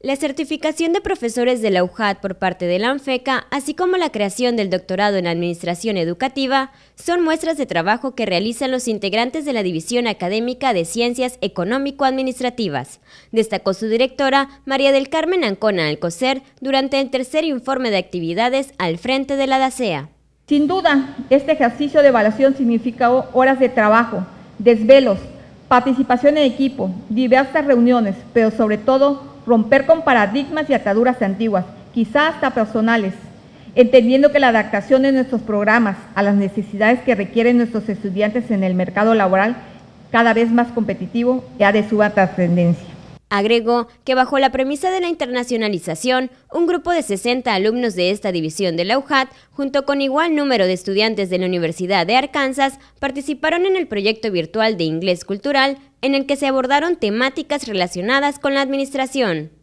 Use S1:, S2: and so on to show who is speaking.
S1: La certificación de profesores de la UJAT por parte de la ANFECA, así como la creación del doctorado en Administración Educativa, son muestras de trabajo que realizan los integrantes de la División Académica de Ciencias Económico-Administrativas, destacó su directora María del Carmen Ancona Alcocer durante el tercer informe de actividades al frente de la DACEA.
S2: Sin duda, este ejercicio de evaluación significa horas de trabajo, desvelos, participación en equipo, diversas reuniones, pero sobre todo romper con paradigmas y ataduras antiguas, quizás hasta personales, entendiendo que la adaptación de nuestros programas a las necesidades que requieren nuestros estudiantes en el mercado laboral cada vez más competitivo ya de su trascendencia.
S1: Agregó que bajo la premisa de la internacionalización, un grupo de 60 alumnos de esta división de la UJAT, junto con igual número de estudiantes de la Universidad de Arkansas, participaron en el proyecto virtual de inglés cultural, en el que se abordaron temáticas relacionadas con la administración.